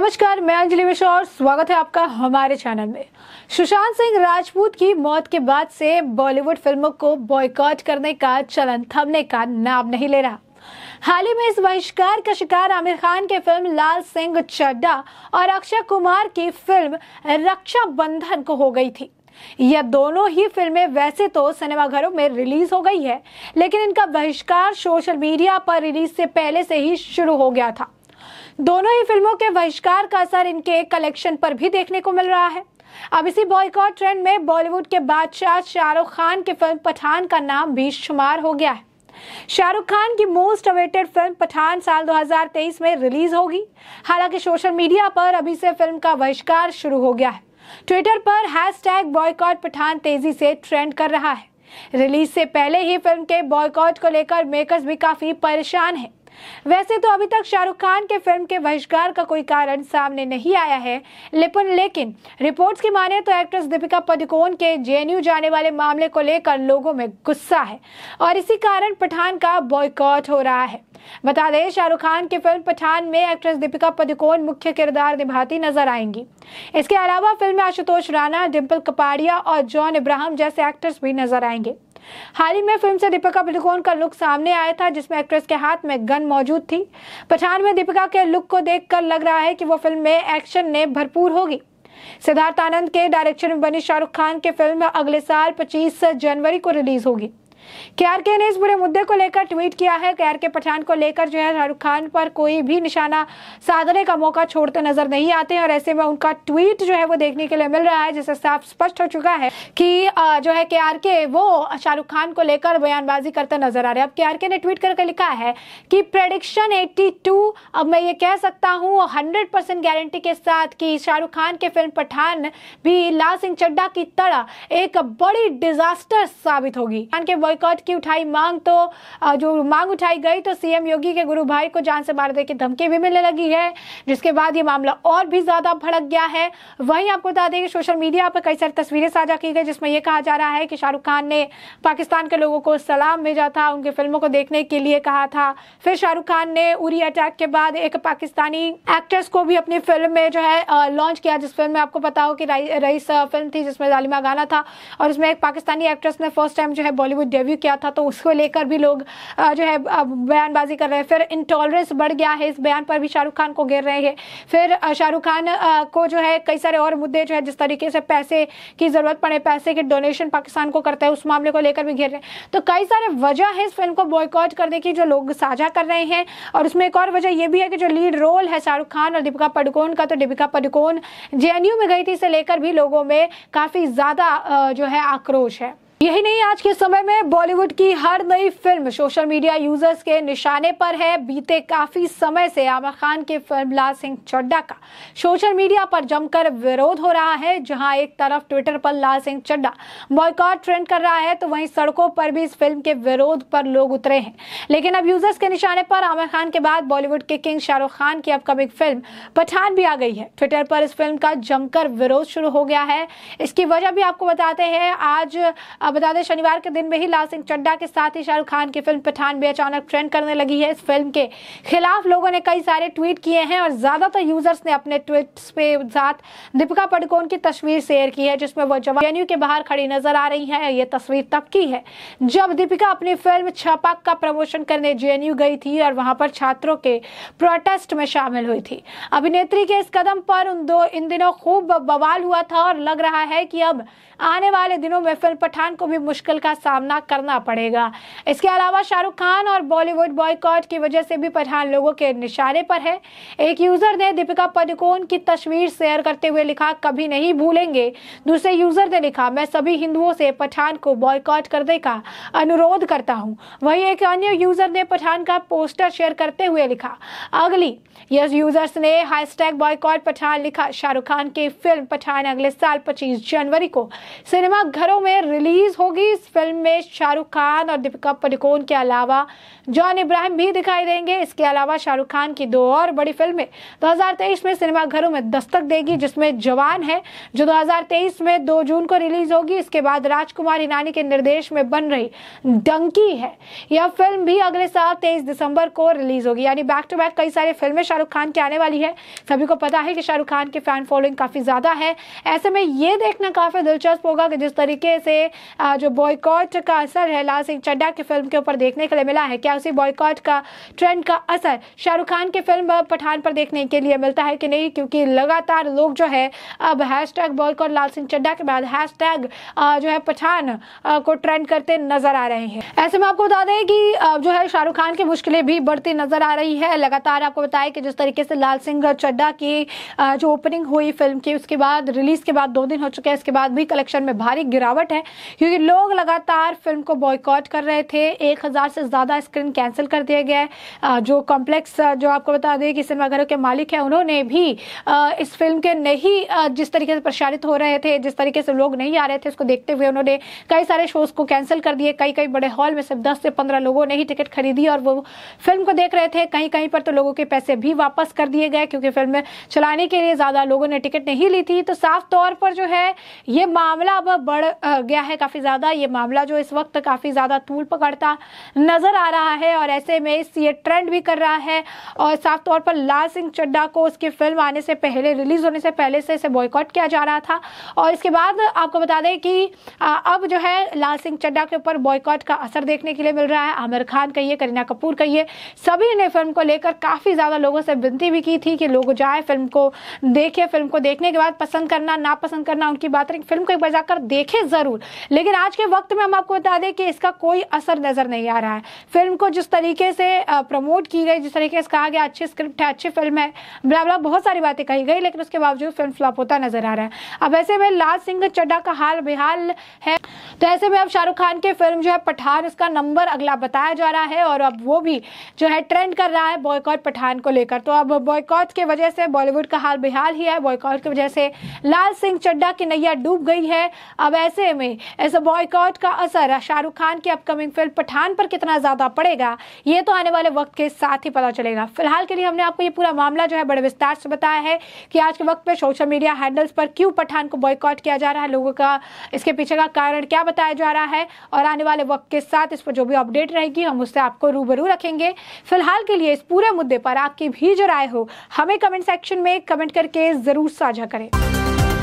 नमस्कार मैं अंजलि मिश्रा और स्वागत है आपका हमारे चैनल में सुशांत सिंह राजपूत की मौत के बाद से बॉलीवुड फिल्मों को बॉयकॉट करने का चलन थमने का नाम नहीं ले रहा हाल ही में इस बहिष्कार का शिकार आमिर खान की फिल्म लाल सिंह चड्डा और अक्षय कुमार की फिल्म रक्षा बंधन को हो गई थी यह दोनों ही फिल्में वैसे तो सिनेमाघरों में रिलीज हो गई है लेकिन इनका बहिष्कार सोशल मीडिया पर रिलीज से पहले से ही शुरू हो गया था दोनों ही फिल्मों के बहिष्कार का असर इनके कलेक्शन पर भी देखने को मिल रहा है अब इसी बॉयकॉट ट्रेंड में बॉलीवुड के बादशाह शाहरुख खान की फिल्म पठान का नाम भी शुमार हो गया है शाहरुख खान की मोस्ट अवेटेड फिल्म पठान साल 2023 में रिलीज होगी हालांकि सोशल मीडिया पर अभी से फिल्म का बहिष्कार शुरू हो गया है ट्विटर पर हैश टैग बॉयकॉट पठान तेजी से ट्रेंड कर रहा है रिलीज से पहले ही फिल्म के बॉयकॉट को लेकर मेकर्स भी काफी परेशान हैं वैसे तो अभी तक शाहरुख खान के फिल्म के बहिष्कार का कोई कारण सामने नहीं आया है लेकिन लेकिन रिपोर्ट्स की माने तो एक्ट्रेस दीपिका पादुकोण के जेएनयू जाने वाले मामले को लेकर लोगों में गुस्सा है और इसी कारण पठान का बॉयकॉट हो रहा है बता दें शाहरुख खान की फिल्म पठान में एक्ट्रेस दीपिका पादुकोण मुख्य किरदार निभाती नजर आएंगी इसके अलावा फिल्म में आशुतोष राणा डिम्पल कपाड़िया और जॉन इब्राहम जैसे एक्टर्स भी नजर आएंगे हाल ही में फिल्म से दीपिका पादुकोण का लुक सामने आया था जिसमें एक्ट्रेस के हाथ में गन मौजूद थी पठान में दीपिका के लुक को देखकर लग रहा है कि वो फिल्म में एक्शन ने भरपूर होगी सिद्धार्थ आनंद के डायरेक्शन में बनी शाहरुख खान की फिल्म अगले साल 25 जनवरी को रिलीज होगी के आर के ने इस पूरे मुद्दे को लेकर ट्वीट किया है के आर के पठान को लेकर जो है शाहरुख खान पर कोई भी निशाना साधने का मौका छोड़ते नजर नहीं आते और ऐसे में उनका ट्वीट जो है वो देखने के लिए मिल रहा है जिससे साफ स्पष्ट हो चुका है कि जो है के आर के वो शाहरुख खान को लेकर बयानबाजी करते नजर आ रहे हैं अब के आर के ने ट्वीट करके लिखा है कि प्रडिक्शन 82 अब मैं ये कह सकता हूँ हंड्रेड परसेंट गारंटी के साथ की शाहरुख खान के फिल्म पठान भी लाल सिंह चड्डा की तरह एक बड़ी डिजास्टर साबित होगी खान के बॉयकॉट की उठाई मांग तो जो मांग उठाई गई तो सीएम योगी के गुरु भाई को जान से मार दे की धमकी भी मिलने लगी है जिसके बाद ये मामला और भी ज़्यादा भड़क गया है वहीं आपको बता दें कि सोशल मीडिया पर कई सारी तस्वीरें साझा की गई जिसमें यह कहा जा रहा है कि शाहरुख खान ने पाकिस्तान के लोगों को सलाम भेजा था उनकी फिल्मों को देखने के लिए कहा था फिर शाहरुख खान ने उरी अटैक के बाद एक पाकिस्तानी एक्ट्रेस को भी अपनी फिल्म में जो है लॉन्च किया जिस फिल्म में आपको पता हो कि रईस फिल्म थी जिसमें जालिमा गाना था और उसमें एक पाकिस्तानी एक्ट्रेस ने फर्स्ट टाइम जो है बॉलीवुड इंटरव्यू किया था तो उसको लेकर भी लोग जो है बयानबाजी कर रहे हैं फिर इंटॉलरेंस बढ़ गया है इस बयान पर भी शाहरुख खान को घेर रहे हैं फिर शाहरुख खान को जो है कई सारे और मुद्दे जो है जिस तरीके से पैसे की ज़रूरत पड़े पैसे के डोनेशन पाकिस्तान को करता है उस मामले को लेकर भी घेर रहे हैं तो कई सारे वजह है इस फिल्म को बॉयकॉट करने की जो लोग साझा कर रहे हैं और उसमें एक और वजह यह भी है कि जो लीड रोल है शाहरुख खान और दीपिका पडुकोन का तो दीपिका पडुकोन जेएनयू में गई थी इसे लेकर भी लोगों में काफ़ी ज़्यादा जो है आक्रोश है यही नहीं आज के समय में बॉलीवुड की हर नई फिल्म सोशल मीडिया यूजर्स के निशाने पर है बीते काफी समय से आमिर खान की फिल्म लाल सिंह चड्डा का सोशल मीडिया पर जमकर विरोध हो रहा है जहां एक तरफ ट्विटर पर लाल सिंह चड्डा बॉयकॉट ट्रेंड कर रहा है तो वहीं सड़कों पर भी इस फिल्म के विरोध पर लोग उतरे हैं लेकिन अब यूजर्स के निशाने पर आमिर खान के बाद बॉलीवुड के किंग शाहरुख खान की अपकमिंग फिल्म पठान भी आ गई है ट्विटर पर इस फिल्म का जमकर विरोध शुरू हो गया है इसकी वजह भी आपको बताते हैं आज अब बता दें शनिवार के दिन में ही लाल सिंह चड्डा के साथ ही शाहरुख खान की फिल्म पठान भी अचानक ट्रेंड करने लगी है इस फिल्म के खिलाफ लोगों ने कई सारे ट्वीट किए हैं और ज्यादातर यूजर्स ने अपने ट्वीट पे साथ दीपिका पडुकोण की तस्वीर शेयर की है जिसमें वो जवान के बाहर खड़ी नजर आ रही है ये तस्वीर तब की है जब दीपिका अपनी फिल्म छपा का प्रमोशन करने जेएनयू गई थी और वहां पर छात्रों के प्रोटेस्ट में शामिल हुई थी अभिनेत्री के इस कदम पर उन दो इन दिनों खूब बवाल हुआ था और लग रहा है कि अब आने वाले दिनों में फिल्म पठान को भी मुश्किल का सामना करना पड़ेगा इसके अलावा शाहरुख खान और बॉलीवुड बॉयकॉट की वजह से भी पठान लोगों के निशाने पर है एक यूजर ने दीपिका पदकोन की तस्वीर शेयर करते हुए लिखा कभी नहीं भूलेंगे दूसरे यूजर ने लिखा मैं सभी हिंदुओं से पठान को बॉयकॉट करने का अनुरोध करता हूँ वही एक अन्य यूजर ने पठान का पोस्टर शेयर करते हुए लिखा अगली यस यूजर्स ने हाईस्टैग बॉयकॉट पठान लिखा शाहरुख खान की फिल्म पठान अगले साल 25 जनवरी को सिनेमा घरों में रिलीज रिलीज होगी इस फिल्म में शाहरुख खान और दीपिका पडुकोन के अलावा जॉन इब्राहिम भी दिखाई देंगे इसके अलावा शाहरुख खान की दो और बड़ी फिल्में 2023 में सिनेमाघरों में दस्तक देगी जिसमें जवान है जो 2023 में 2 जून को रिलीज होगी इसके बाद राजकुमार हिरानी के निर्देश में बन रही डंकी है यह फिल्म भी अगले साल तेईस दिसंबर को रिलीज होगी यानी बैक टू बैक कई सारी फिल्में शाहरुख खान की आने वाली है सभी को पता है कि शाहरुख खान की फैन फॉलोइंग काफ़ी ज़्यादा है ऐसे में ये देखना काफ़ी दिलचस्प होगा कि जिस तरीके से जो बॉयकॉट का असर है लाल सिंह चड्डा की फिल्म के ऊपर देखने के लिए मिला है क्या उसी बॉयकॉट का ट्रेंड का असर शाहरुख खान की फिल्म पठान पर देखने के लिए मिलता है कि नहीं क्योंकि लगातार लोग जो है अब hashtag boycott Laal Singh Chaddha के बाद हैश टैग जो है पठान को ट्रेंड करते नजर आ रहे हैं ऐसे में आपको बता दें कि जो है शाहरुख खान की मुश्किलें भी बढ़ती नजर आ रही है लगातार आपको बताया कि जिस तरीके से लाल सिंह चड्डा की जो ओपनिंग हुई फिल्म की उसके बाद रिलीज के बाद दो दिन हो चुके हैं इसके बाद भी कलेक्शन में भारी गिरावट है क्योंकि लोग लगातार फिल्म को बॉयकॉट कर रहे थे एक हज़ार से ज़्यादा स्क्रीन कैंसिल कर दिए गए जो कॉम्प्लेक्स जो आपको बता दें कि सिनेमाघरों के मालिक हैं उन्होंने भी इस फिल्म के नहीं जिस तरीके से प्रसारित हो रहे थे जिस तरीके से लोग नहीं आ रहे थे उसको देखते हुए उन्होंने कई सारे शोज़ को कैंसिल कर दिए कई कई बड़े हॉल में सिर्फ दस से पंद्रह लोगों ने ही टिकट खरीदी और वो फिल्म को देख रहे थे कहीं कहीं पर तो लोगों के पैसे भी वापस कर दिए गए क्योंकि फिल्म चलाने के लिए ज़्यादा लोगों ने टिकट नहीं ली थी तो साफ तौर पर जो है ये मामला अब बढ़ गया है काफ़ी काफ़ी ज़्यादा ये मामला जो इस वक्त काफ़ी ज़्यादा तूल पकड़ता नज़र आ रहा है और ऐसे में ये ट्रेंड भी कर रहा है और साफ तौर पर लाल सिंह चड्डा को उसकी फिल्म आने से पहले रिलीज़ होने से पहले से इसे बॉयकॉट किया जा रहा था और इसके बाद आपको बता दें कि अब जो है लाल सिंह चड्डा के ऊपर बॉयकॉट का असर देखने के लिए मिल रहा है आमिर खान कहिए करीना कपूर कहिए सभी ने फिल्म को लेकर काफ़ी ज़्यादा लोगों से विनती भी की थी कि लोग जाए फिल्म को देखे फिल्म को देखने के बाद पसंद करना नापसंद करना उनकी बात रही फिल्म को एक बार जाकर देखे ज़रूर लेकिन आज के वक्त में हम आपको बता दें कि इसका कोई असर नज़र नहीं आ रहा है फिल्म को जिस तरीके से प्रमोट की गई जिस तरीके से कहा गया अच्छी स्क्रिप्ट है अच्छी फिल्म है बला बहुत सारी बातें कही गई लेकिन उसके बावजूद फिल्म फ्लॉप होता नज़र आ रहा है अब ऐसे में लाल सिंह चड्डा का हाल बेहाल है तो ऐसे में अब शाहरुख खान की फिल्म जो है पठान उसका नंबर अगला बताया जा रहा है और अब वो भी जो है ट्रेंड कर रहा है बॉयकॉट पठान को लेकर तो अब बॉयकॉट की वजह से बॉलीवुड का हाल बेहाल ही है बॉयकॉट की वजह से लाल सिंह चड्डा की नैया डूब गई है अब ऐसे में इस बॉयकॉट का असर शाहरुख खान की अपकमिंग फिल्म पठान पर कितना ज़्यादा पड़ेगा ये तो आने वाले वक्त के साथ ही पता चलेगा फिलहाल के लिए हमने आपको ये पूरा मामला जो है बड़े विस्तार से बताया है कि आज के वक्त में सोशल मीडिया हैंडल्स पर क्यों पठान को बॉयकॉट किया जा रहा है लोगों का इसके पीछे का कारण क्या बताया जा रहा है और आने वाले वक्त के साथ इस पर जो भी अपडेट रहेगी हम उससे आपको रूबरू रखेंगे फिलहाल के लिए इस पूरे मुद्दे पर आपकी भी जो राय हो हमें कमेंट सेक्शन में कमेंट करके ज़रूर साझा करें